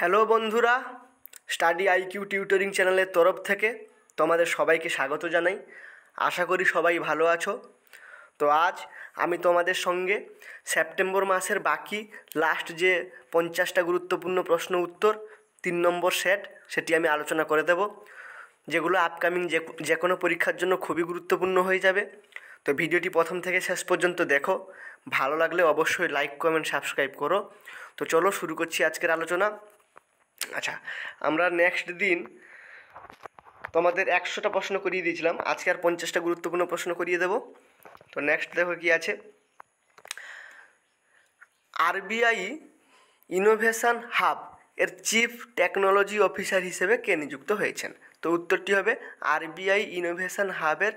hello বন্ধুরা study IQ tutoring চ্যানেলের তরফ থেকে তোমাদের সবাইকে স্বাগত জানাই আশা করি সবাই ভালো আছো তো আজ আমি তোমাদের সঙ্গে সেপ্টেম্বর মাসের বাকি লাস্ট যে পঞ্চাশটা গুরুত্বপূর্ণ প্রশ্ন উত্তর তিন নম্বর সেট সেটি আমি আলোচনা করে দেব যেগুলো আপকামিং যে যে কোনো পরীক্ষার জন্য খুবই গুরুত্বপূর্ণ হয়ে যাবে তো ভিডিওটি প্রথম থেকে শেষ পর্যন্ত দেখো ভালো লাগলে অবশ্যই লাইক কমেন্ট সাবস্ক্রাইব করো তো চলো শুরু করছি আজকের আলোচনা আচ্ছা আমরা নেক্সট দিন তোমাদের একশোটা প্রশ্ন করিয়ে দিয়েছিলাম আজকে আর পঞ্চাশটা গুরুত্বপূর্ণ প্রশ্ন করিয়ে দেবো তো নেক্সট দেখো কি আছে আরবিআই ইনোভেশন হাব এর চিফ টেকনোলজি অফিসার হিসেবে কে নিযুক্ত হয়েছেন তো উত্তরটি হবে আরবিআই ইনোভেশন হাবের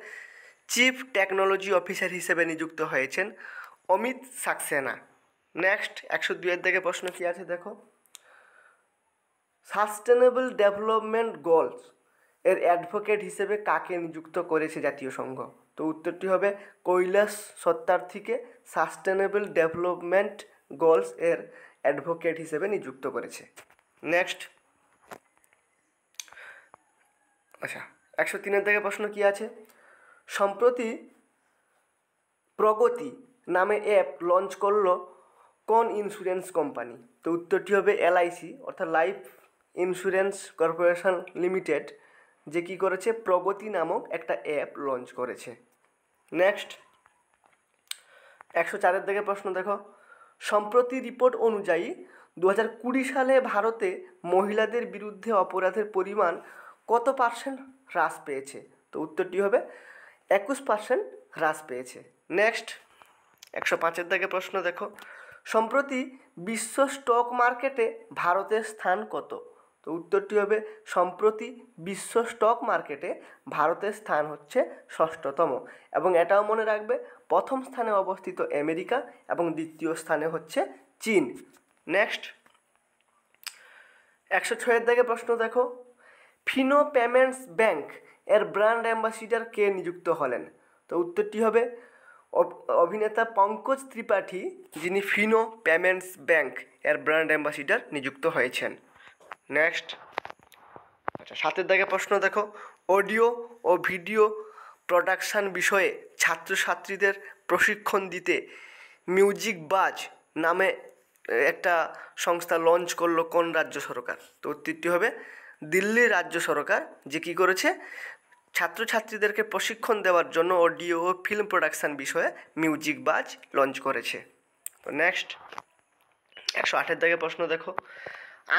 চিফ টেকনোলজি অফিসার হিসেবে নিযুক্ত হয়েছেন অমিত সাক্সেনা নেক্সট একশো দুইয়ের দিকে প্রশ্ন কী আছে দেখো সাস্টেনেবল ডেভেলপমেন্ট গোলস এর অ্যাডভোকেট হিসেবে কাকে নিযুক্ত করেছে জাতীয় সংঘ তো উত্তরটি হবে কৈলাস সত্যার্থীকে সাস্টেনেবল ডেভেলপমেন্ট গোলস এর অ্যাডভোকেট হিসেবে নিযুক্ত করেছে নেক্সট আচ্ছা একশো তিনের থেকে প্রশ্ন কি আছে সম্প্রতি প্রগতি নামে অ্যাপ লঞ্চ করলো কোন ইন্স্যুরেন্স কোম্পানি তো উত্তরটি হবে এলআইসি অর্থাৎ লাইফ ইন্স্যুরেন্স কর্পোরেশন লিমিটেড যে কী করেছে প্রগতি নামক একটা অ্যাপ লঞ্চ করেছে নেক্সট একশো চারের দিকে প্রশ্ন দেখো সম্প্রতি রিপোর্ট অনুযায়ী দু সালে ভারতে মহিলাদের বিরুদ্ধে অপরাধের পরিমাণ কত পার্সেন্ট হ্রাস পেয়েছে তো উত্তরটি হবে একুশ পার্সেন্ট হ্রাস পেয়েছে নেক্সট একশো পাঁচের দিকে প্রশ্ন দেখো সম্প্রতি বিশ্ব স্টক মার্কেটে ভারতের স্থান কত তো উত্তরটি হবে সম্প্রতি বিশ্ব স্টক মার্কেটে ভারতের স্থান হচ্ছে ষষ্ঠতম এবং এটাও মনে রাখবে প্রথম স্থানে অবস্থিত আমেরিকা এবং দ্বিতীয় স্থানে হচ্ছে চীন নেক্সট একশো ছয়ের দিকে প্রশ্ন দেখো ফিনো পেমেন্টস ব্যাংক এর ব্র্যান্ড অ্যাম্বাসিডার কে নিযুক্ত হলেন তো উত্তরটি হবে অভিনেতা পঙ্কজ ত্রিপাঠী যিনি ফিনো পেমেন্টস ব্যাংক এর ব্র্যান্ড অ্যাম্বাসিডার নিযুক্ত হয়েছেন নেক্সট আচ্ছা সাতের দাগে প্রশ্ন দেখো অডিও ও ভিডিও প্রোডাকশান বিষয়ে ছাত্রছাত্রীদের প্রশিক্ষণ দিতে মিউজিক বাজ নামে একটা সংস্থা লঞ্চ করলো কোন রাজ্য সরকার তো উত্তরটি হবে দিল্লি রাজ্য সরকার যে কি করেছে ছাত্রছাত্রীদেরকে প্রশিক্ষণ দেওয়ার জন্য অডিও ও ফিল্ম প্রোডাকশান বিষয়ে মিউজিক বাজ লঞ্চ করেছে তো নেক্সট একশো আটের দাগে প্রশ্ন দেখো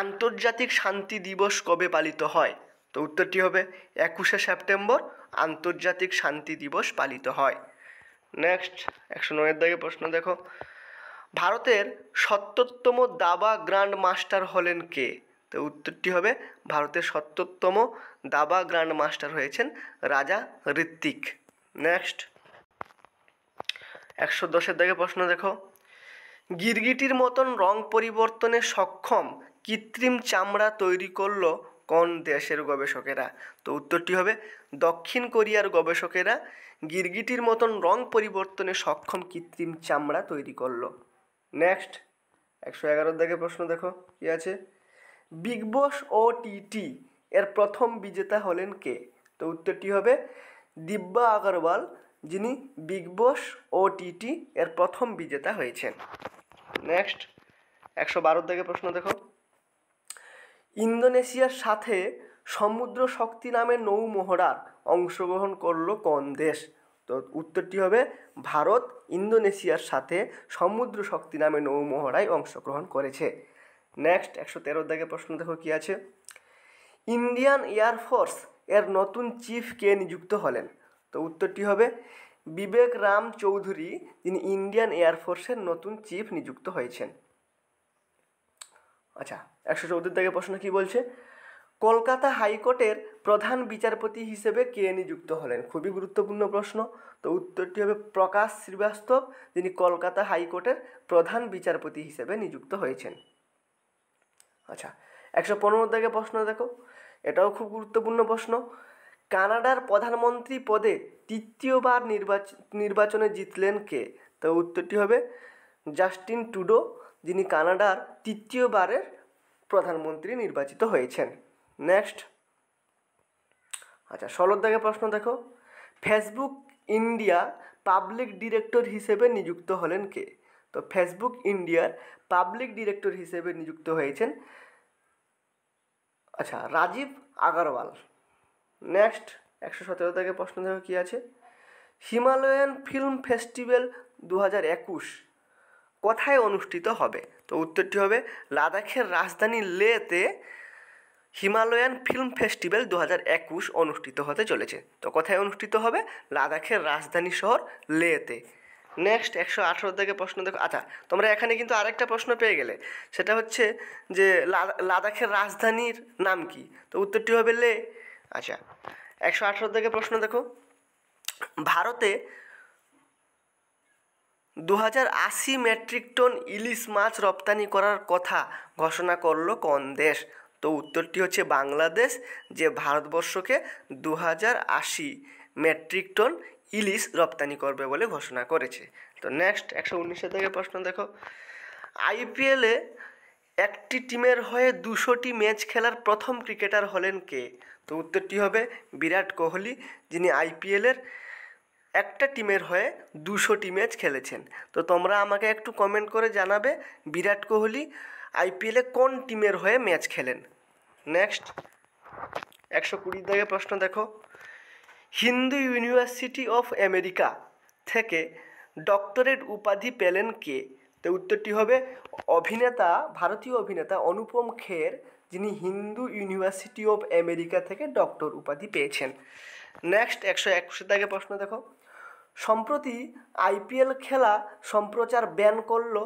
আন্তর্জাতিক শান্তি দিবস কবে পালিত হয় তো উত্তরটি হবে একুশে সেপ্টেম্বর আন্তর্জাতিক শান্তি দিবস পালিত হয় নেক্সট একশো নয়ের দাগে প্রশ্ন দেখো ভারতের সত্তরতম দাবা গ্র্যান্ড মাস্টার হলেন কে তো উত্তরটি হবে ভারতের সত্তরতম দাবা গ্র্যান্ড মাস্টার হয়েছেন রাজা ঋত্বিক নেক্সট একশো দশের দাগে প্রশ্ন দেখো গিরগিটির মতন রং পরিবর্তনে সক্ষম কৃত্রিম চামড়া তৈরি করল কোন দেশের গবেষকেরা তো উত্তরটি হবে দক্ষিণ কোরিয়ার গবেষকেরা গিরগিটির মতন রং পরিবর্তনে সক্ষম কৃত্রিম চামড়া তৈরি করল নেক্সট একশো এগারো দাগে প্রশ্ন দেখো কি আছে বিগ বস ও টিটি এর প্রথম বিজেতা হলেন কে তো উত্তরটি হবে দিব্যা আগরওয়াল যিনি বিগ বস ও টিটি এর প্রথম বিজেতা হয়েছেন নেক্সট একশো বারো দিকে প্রশ্ন দেখো ইন্দোনেশিয়ার সাথে সমুদ্র শক্তি নামে নৌ মহড়ার অংশগ্রহণ করলো কোন দেশ তো উত্তরটি হবে ভারত ইন্দোনেশিয়ার সাথে সমুদ্র শক্তি নামে নৌ মহড়ায় অংশগ্রহণ করেছে নেক্সট একশো তেরো দাগে প্রশ্ন দেখো কী আছে ইন্ডিয়ান এয়ারফোর্স এর নতুন চিফ কে নিযুক্ত হলেন তো উত্তরটি হবে বিবেক রাম চৌধুরী যিনি ইন্ডিয়ান এয়ারফোর্সের নতুন চিফ নিযুক্ত হয়েছেন আচ্ছা একশো চৌদ্দ থেকে প্রশ্ন কী বলছে কলকাতা হাইকোর্টের প্রধান বিচারপতি হিসেবে কে নিযুক্ত হলেন খুবই গুরুত্বপূর্ণ প্রশ্ন তো উত্তরটি হবে প্রকাশ শ্রীবাস্তব যিনি কলকাতা হাইকোর্টের প্রধান বিচারপতি হিসেবে নিযুক্ত হয়েছেন আচ্ছা একশো পনেরো থেকে প্রশ্ন দেখো এটাও খুব গুরুত্বপূর্ণ প্রশ্ন কানাডার প্রধানমন্ত্রী পদে তৃতীয়বার নির্বাচন নির্বাচনে জিতলেন কে তো উত্তরটি হবে জাস্টিন টুডো যিনি কানাডার তৃতীয়বারের প্রধানমন্ত্রী নির্বাচিত হয়েছেন নেক্সট আচ্ছা ষোলোর দাগে প্রশ্ন দেখো ফেসবুক ইন্ডিয়া পাবলিক ডিরেক্টর হিসেবে নিযুক্ত হলেন কে তো ফেসবুক ইন্ডিয়ার পাবলিক ডিরেক্টর হিসেবে নিযুক্ত হয়েছেন আচ্ছা রাজীব আগরওয়াল নেক্সট একশো সতেরো থেকে প্রশ্ন দেখো কী আছে হিমালয়ান ফিল্ম ফেস্টিভ্যাল দু হাজার একুশ কোথায় অনুষ্ঠিত হবে তো উত্তরটি হবে লাদাখের রাজধানী লেতে হিমালয়ান ফিল্ম ফেস্টিভ্যাল দু হাজার একুশ অনুষ্ঠিত হতে চলেছে তো কোথায় অনুষ্ঠিত হবে লাদাখের রাজধানী শহর লেতে নেক্সট একশো আঠারো থেকে প্রশ্ন দেখো আচ্ছা তোমরা এখানে কিন্তু আরেকটা প্রশ্ন পেয়ে গেলে সেটা হচ্ছে যে লাদাখের রাজধানীর নাম কি তো উত্তরটি হবে লে আচ্ছা একশো আঠারো থেকে প্রশ্ন দেখো ভারতে দু আশি মেট্রিক টন ইলিশ মাছ রপ্তানি করার কথা ঘোষণা করল কোন দেশ তো উত্তরটি হচ্ছে বাংলাদেশ যে ভারতবর্ষকে দু আশি মেট্রিক টন ইলিশ রপ্তানি করবে বলে ঘোষণা করেছে তো নেক্সট একশো উনিশের থেকে প্রশ্ন দেখো আইপিএলে একটি টিমের হয়ে দুশোটি ম্যাচ খেলার প্রথম ক্রিকেটার হলেন কে তো উত্তরটি হবে বিরাট কোহলি যিনি আইপিএলের একটা টিমের হয়ে দুশোটি ম্যাচ খেলেছেন তো তোমরা আমাকে একটু কমেন্ট করে জানাবে বিরাট কোহলি আইপিএলে কোন টিমের হয়ে ম্যাচ খেলেন নেক্সট একশো কুড়ি দাগে প্রশ্ন দেখো হিন্দু ইউনিভার্সিটি অফ আমেরিকা থেকে ডক্টরেট উপাধি পেলেন কে তো উত্তরটি হবে অভিনেতা ভারতীয় অভিনেতা অনুপম খের যিনি হিন্দু ইউনিভার্সিটি অফ আমেরিকা থেকে ডক্টর উপাধি পেয়েছেন নেক্সট একশো একশো দাগে প্রশ্ন দেখো সম্প্রতি আইপিএল খেলা সম্প্রচার ব্যান করল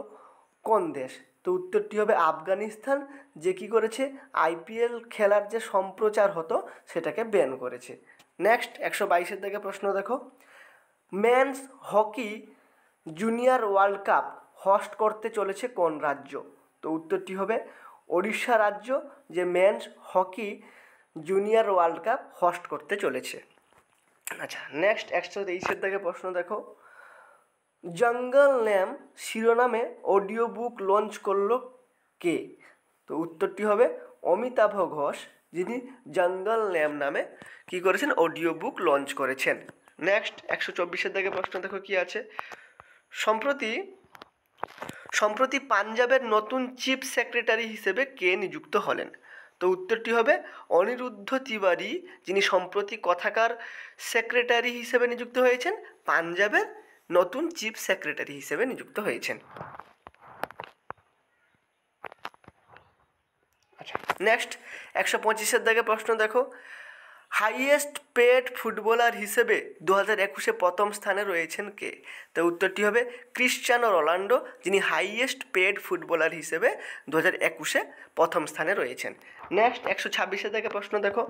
কোন দেশ তো উত্তরটি হবে আফগানিস্তান যে কি করেছে আইপিএল খেলার যে সম্প্রচার হতো সেটাকে ব্যান করেছে নেক্সট একশো বাইশের দিকে প্রশ্ন দেখো men's hockey junior world cup host করতে চলেছে কোন রাজ্য তো উত্তরটি হবে ওড়িশা রাজ্য যে men's hockey junior world cup host করতে চলেছে আচ্ছা নেক্সট একশো তেইশের দিকে প্রশ্ন দেখো জঙ্গল ন্যাম শিরোনামে অডিও বুক লঞ্চ করলো কে তো উত্তরটি হবে অমিতাভ ঘোষ যিনি জঙ্গল ন্যাম নামে কি করেছেন অডিও বুক লঞ্চ করেছেন নেক্সট একশো চব্বিশের দিকে প্রশ্ন দেখো কি আছে সম্প্রতি সম্প্রতি পাঞ্জাবের নতুন চিফ সেক্রেটারি হিসেবে কে নিযুক্ত হলেন তো উত্তরটি হবে অনিরুদ্ধ তিওয়ারি যিনি সম্প্রতি কথাকার সেক্রেটারি হিসেবে নিযুক্ত হয়েছেন পাঞ্জাবের নতুন চিফ সেক্রেটারি হিসেবে নিযুক্ত হয়েছেন আচ্ছা নেক্সট একশো পঁচিশের দাগে প্রশ্ন দেখো হাইয়েস্ট পেড ফুটবলার হিসেবে দু হাজার একুশে প্রথম স্থানে রয়েছেন কে তো উত্তরটি হবে ক্রিশ্চানো রোনাল্ডো যিনি হাইয়েস্ট পেড ফুটবলার হিসেবে দু হাজার একুশে প্রথম স্থানে রয়েছেন নেক্সট একশো ছাব্বিশে থেকে প্রশ্ন দেখো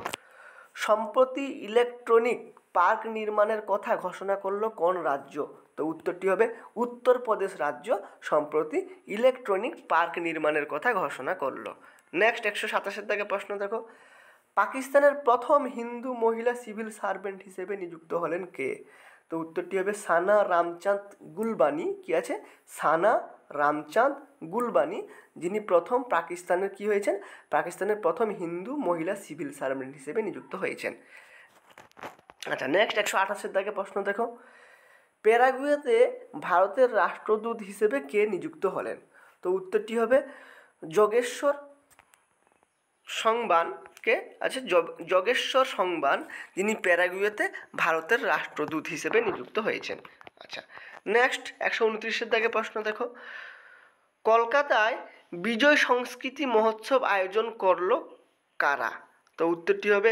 সম্প্রতি ইলেকট্রনিক পার্ক নির্মাণের কথা ঘোষণা করলো কোন রাজ্য তো উত্তরটি হবে উত্তরপ্রদেশ রাজ্য সম্প্রতি ইলেকট্রনিক পার্ক নির্মাণের কথা ঘোষণা করলো নেক্সট একশো সাতাশের থেকে প্রশ্ন দেখো পাকিস্তানের প্রথম হিন্দু মহিলা সিভিল সার্ভেন্ট হিসেবে নিযুক্ত হলেন কে তো উত্তরটি হবে সানা রামচাঁদ গুলবানি কি আছে সানা রামচাঁদ গুলবানি যিনি প্রথম পাকিস্তানের কি হয়েছেন পাকিস্তানের প্রথম হিন্দু মহিলা সিভিল সার্ভেন্ট হিসেবে নিযুক্ত হয়েছেন আচ্ছা নেক্সট একশো আঠাশের দাগে প্রশ্ন দেখো প্যারাগুয়েতে ভারতের রাষ্ট্রদূত হিসেবে কে নিযুক্ত হলেন তো উত্তরটি হবে যোগেশ্বর সংবান আজকে আছে আচ্ছা, যোগেশ্বর সংবান যিনি প্যারাগুয়েতে ভারতের রাষ্ট্রদূত হিসেবে নিযুক্ত হয়েছেন আচ্ছা নেক্সট একশো উনত্রিশের দাগে প্রশ্ন দেখো কলকাতায় বিজয় সংস্কৃতি মহোৎসব আয়োজন করলো কারা তো উত্তরটি হবে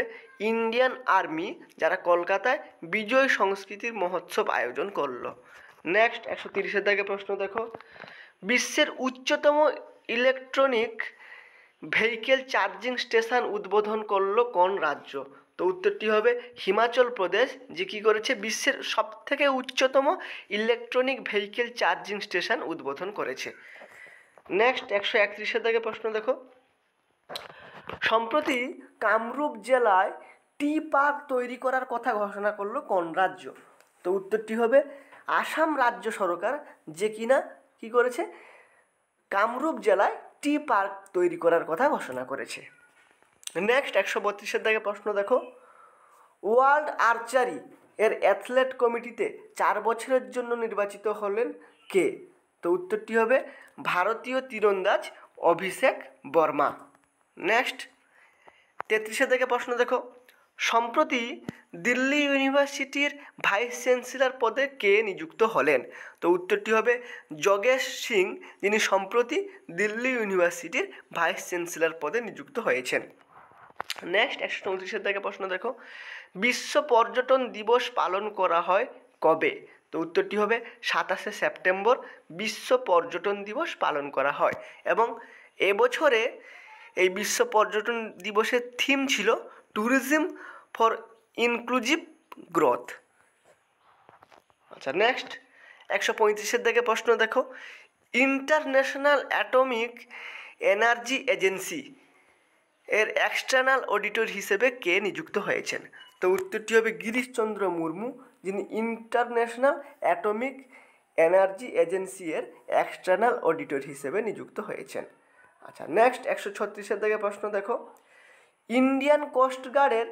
ইন্ডিয়ান আর্মি যারা কলকাতায় বিজয় সংস্কৃতির মহোৎসব আয়োজন করলো নেক্সট একশো তিরিশের দাগে প্রশ্ন দেখো বিশ্বের উচ্চতম ইলেকট্রনিক ভেহিকেল চার্জিং স্টেশন উদ্বোধন করলো কোন রাজ্য তো উত্তরটি হবে হিমাচল প্রদেশ যে কী করেছে বিশ্বের সবথেকে উচ্চতম ইলেকট্রনিক ভেহিকেল চার্জিং স্টেশন উদ্বোধন করেছে নেক্সট একশো একত্রিশের থেকে প্রশ্ন দেখো সম্প্রতি কামরূপ জেলায় টি পার্ক তৈরি করার কথা ঘোষণা করলো কোন রাজ্য তো উত্তরটি হবে আসাম রাজ্য সরকার যে কিনা কি করেছে কামরূপ জেলায় টি পার্ক তৈরি করার কথা ঘোষণা করেছে নেক্সট একশো বত্রিশের দাগে প্রশ্ন দেখো ওয়ার্ল্ড আর্চারি এর অ্যাথলেট কমিটিতে চার বছরের জন্য নির্বাচিত হলেন কে তো উত্তরটি হবে ভারতীয় তীরন্দাজ অভিষেক বর্মা নেক্সট তেত্রিশের থেকে প্রশ্ন দেখো সম্প্রতি দিল্লি ইউনিভার্সিটির ভাইস চ্যান্সেলর পদে কে নিযুক্ত হলেন তো উত্তরটি হবে যোগেশ সিং যিনি সম্প্রতি দিল্লি ইউনিভার্সিটির ভাইস চ্যান্সেলর পদে নিযুক্ত হয়েছেন নেক্সট একশো চৌত্রিশের থেকে প্রশ্ন দেখো বিশ্ব পর্যটন দিবস পালন করা হয় কবে তো উত্তরটি হবে সাতাশে সেপ্টেম্বর বিশ্ব পর্যটন দিবস পালন করা হয় এবং এবছরে এই বিশ্ব পর্যটন দিবসের থিম ছিল ট্যুরিজম ফর ইনক্লুজিভ গ্রোথ আচ্ছা নেক্সট একশো পঁয়ত্রিশের দিকে প্রশ্ন দেখো ইন্টারন্যাশনাল অ্যাটমিক এনার্জি এজেন্সি এর এক্সটার্নাল অডিটর হিসেবে কে নিযুক্ত হয়েছেন তো উত্তরটি হবে গিরিশচন্দ্র মুর্মু যিনি ইন্টারন্যাশনাল অ্যাটমিক এনার্জি এজেন্সি এর এক্সটার্নাল অডিটর হিসেবে নিযুক্ত হয়েছেন আচ্ছা নেক্সট একশো ছত্রিশের দিকে প্রশ্ন দেখো ইন্ডিয়ান কোস্টগার্ডের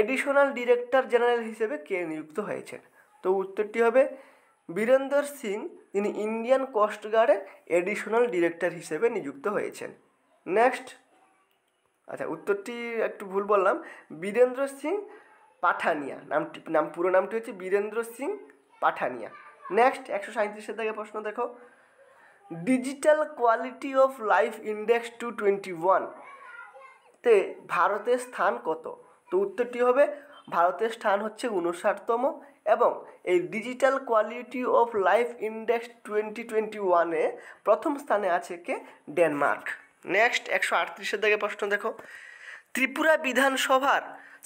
এডিশনাল ডিরেক্টর জেনারেল হিসেবে কে নিযুক্ত হয়েছেন তো উত্তরটি হবে বীরেন্দর সিং তিনি ইন্ডিয়ান কোস্টগার্ডের এডিশনাল ডিরেক্টর হিসেবে নিযুক্ত হয়েছেন নেক্সট আচ্ছা উত্তরটি একটু ভুল বললাম বীরেন্দ্র সিং পাঠানিয়া নামটি নাম পুরো নামটি হচ্ছে বীরেন্দ্র সিং পাঠানিয়া নেক্সট একশো সাঁত্রিশের থেকে প্রশ্ন দেখো digital quality of life index two twenty one তে ভারতের স্থান কত তো উত্তরটি হবে ভারতের স্থান হচ্ছে উনষাটতম এবং এই digital quality of life index twenty twenty ওয়ানে প্রথম স্থানে আছে কে ডেনমার্ক নেক্সট একশো আটত্রিশের দিকে প্রশ্ন দেখো ত্রিপুরা বিধানসভার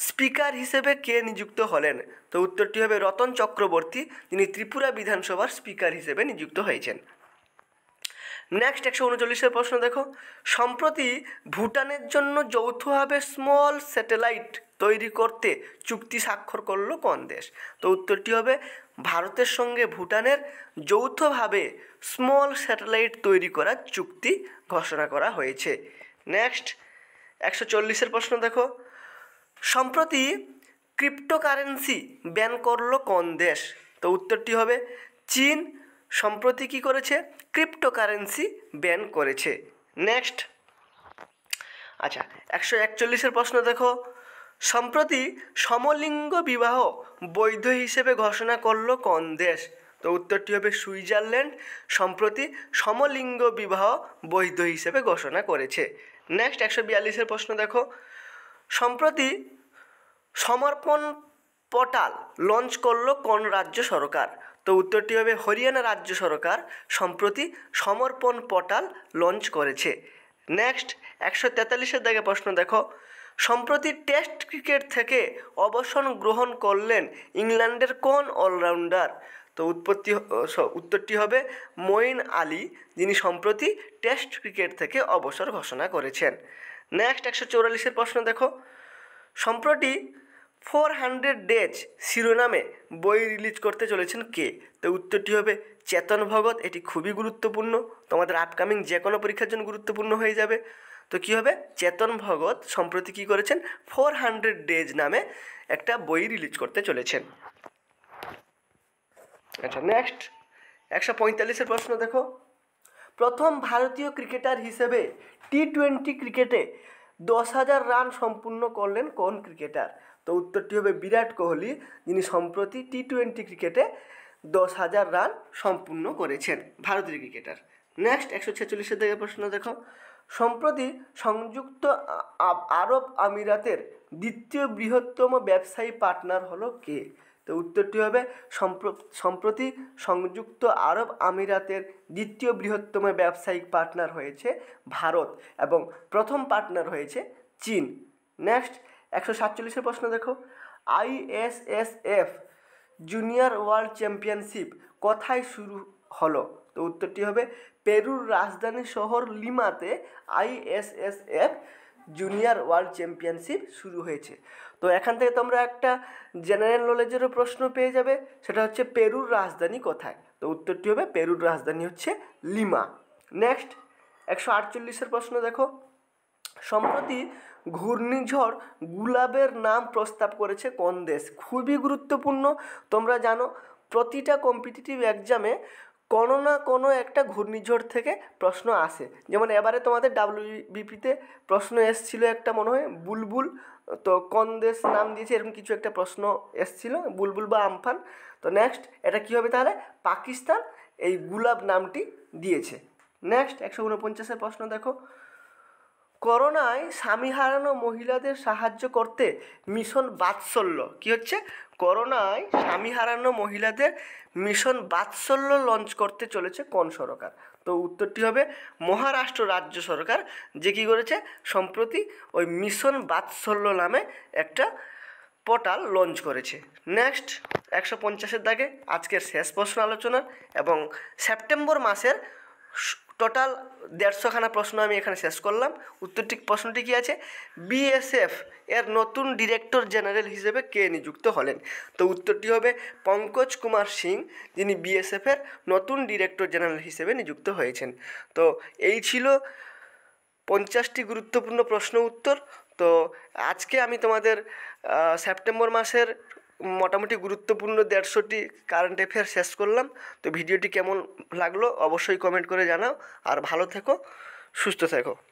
স্পিকার হিসেবে কে নিযুক্ত হলেন তো উত্তরটি হবে রতন চক্রবর্তী যিনি ত্রিপুরা বিধানসভার স্পিকার হিসেবে নিযুক্ত হয়েছেন নেক্সট একশো উনচল্লিশের প্রশ্ন দেখো সম্প্রতি ভুটানের জন্য যৌথভাবে স্মল স্যাটেলাইট তৈরি করতে চুক্তি স্বাক্ষর করলো কোন দেশ তো উত্তরটি হবে ভারতের সঙ্গে ভুটানের যৌথভাবে স্মল স্যাটেলাইট তৈরি করার চুক্তি ঘোষণা করা হয়েছে নেক্সট একশো চল্লিশের প্রশ্ন দেখো সম্প্রতি ক্রিপ্টোকারেন্সি ব্যান করলো কোন দেশ তো উত্তরটি হবে চীন সম্প্রতি কী করেছে ক্রিপ্টোকারেন্সি ব্যান করেছে নেক্সট আচ্ছা একশো একচল্লিশের প্রশ্ন দেখো সম্প্রতি সমলিঙ্গ বিবাহ বৈধ হিসেবে ঘোষণা করলো কোন দেশ তো উত্তরটি হবে সুইজারল্যান্ড সম্প্রতি সমলিঙ্গ বিবাহ বৈধ হিসেবে ঘোষণা করেছে নেক্সট একশো বিয়াল্লিশের প্রশ্ন দেখো সম্প্রতি সমর্পণ পোর্টাল লঞ্চ করলো কোন রাজ্য সরকার তো উত্তরটি হবে হরিয়ানা রাজ্য সরকার সম্প্রতি সমর্পণ পোর্টাল লঞ্চ করেছে নেক্সট একশো তেতাল্লিশের দাগে প্রশ্ন দেখো সম্প্রতি টেস্ট ক্রিকেট থেকে অবসর গ্রহণ করলেন ইংল্যান্ডের কোন অলরাউন্ডার তো উৎপত্তি উত্তরটি হবে মঈন আলী যিনি সম্প্রতি টেস্ট ক্রিকেট থেকে অবসর ঘোষণা করেছেন নেক্সট একশো চৌরাল্লিশের প্রশ্ন দেখো সম্প্রতি ফোর হান্ড্রেড ডেজ শিরোনামে বই রিলিজ করতে চলেছেন কে তো উত্তরটি হবে চেতন ভগত এটি খুবই গুরুত্বপূর্ণ তোমাদের আপকামিং যে কোনো পরীক্ষার জন্য গুরুত্বপূর্ণ হয়ে যাবে তো কী হবে চেতন ভগত সম্প্রতি কী করেছেন ফোর হান্ড্রেড ডেজ নামে একটা বই রিলিজ করতে চলেছেন আচ্ছা নেক্সট একশো পঁয়তাল্লিশের প্রশ্ন দেখো প্রথম ভারতীয় ক্রিকেটার হিসেবে টি টোয়েন্টি ক্রিকেটে দশ হাজার রান সম্পূর্ণ করলেন কোন ক্রিকেটার তো উত্তরটি হবে বিরাট কোহলি যিনি সম্প্রতি টি টোয়েন্টি ক্রিকেটে দশ হাজার রান সম্পূর্ণ করেছেন ভারতের ক্রিকেটার নেক্সট একশো ছেচল্লিশের থেকে প্রশ্ন দেখো সম্প্রতি সংযুক্ত আরব আমিরাতের দ্বিতীয় বৃহত্তম ব্যবসায়ী পার্টনার হলো কে তো উত্তরটি হবে সম্প্রতি সংযুক্ত আরব আমিরাতের দ্বিতীয় বৃহত্তম ব্যবসায়িক পার্টনার হয়েছে ভারত এবং প্রথম পার্টনার হয়েছে চীন নেক্সট একশো সাতচল্লিশের প্রশ্ন দেখো আইএসএসএফ জুনিয়র ওয়ার্ল্ড চ্যাম্পিয়নশিপ কোথায় শুরু হলো তো উত্তরটি হবে পেরুর রাজধানী শহর লিমাতে আইএসএসএফ জুনিয়র ওয়ার্ল্ড চ্যাম্পিয়নশিপ শুরু হয়েছে তো এখান থেকে তোমরা একটা জেনারেল নলেজেরও প্রশ্ন পেয়ে যাবে সেটা হচ্ছে পেরুর রাজধানী কোথায় তো উত্তরটি হবে পেরুর রাজধানী হচ্ছে লিমা নেক্সট একশো আটচল্লিশের প্রশ্ন দেখো সম্প্রতি ঘূর্ণিঝড় গুলাবের নাম প্রস্তাব করেছে কোন দেশ খুবই গুরুত্বপূর্ণ তোমরা জানো প্রতিটা কম্পিটিটিভ এক্সামে কোনো না কোনো একটা ঘূর্ণিঝড় থেকে প্রশ্ন আসে যেমন এবারে তোমাদের ডাব্লিউবিপিতে প্রশ্ন এসছিলো একটা মনে হয় বুলবুল তো কোন দেশ নাম দিয়েছে এরকম কিছু একটা প্রশ্ন এসছিলো বুলবুল বা আমফান তো নেক্সট এটা কী হবে তাহলে পাকিস্তান এই গুলাব নামটি দিয়েছে নেক্সট একশো উনপঞ্চাশের প্রশ্ন দেখো করোনায় স্বামী হারানো মহিলাদের সাহায্য করতে মিশন বাৎসল্য কি হচ্ছে করোনায় স্বামী হারানো মহিলাদের মিশন বাৎসল্য লঞ্চ করতে চলেছে কোন সরকার তো উত্তরটি হবে মহারাষ্ট্র রাজ্য সরকার যে কী করেছে সম্প্রতি ওই মিশন বাৎসল্য নামে একটা পোর্টাল লঞ্চ করেছে নেক্সট একশো পঞ্চাশের দাগে আজকের শেষ প্রশ্ন আলোচনার এবং সেপ্টেম্বর মাসের টোটাল দেড়শোখানা প্রশ্ন আমি এখানে শেষ করলাম উত্তরটি প্রশ্নটি কী আছে বিএসএফ এর নতুন ডিরেক্টর জেনারেল হিসেবে কে নিযুক্ত হলেন তো উত্তরটি হবে পঙ্কজ কুমার সিং যিনি বিএসএফের নতুন ডিরেক্টর জেনারেল হিসেবে নিযুক্ত হয়েছেন তো এই ছিল পঞ্চাশটি গুরুত্বপূর্ণ প্রশ্ন উত্তর তো আজকে আমি তোমাদের সেপ্টেম্বর মাসের মোটামুটি গুরুত্বপূর্ণ দেড়শোটি কারেন্ট অ্যাফেয়ার শেষ করলাম তো ভিডিওটি কেমন লাগলো অবশ্যই কমেন্ট করে জানাও আর ভালো থেকো সুস্থ থেকো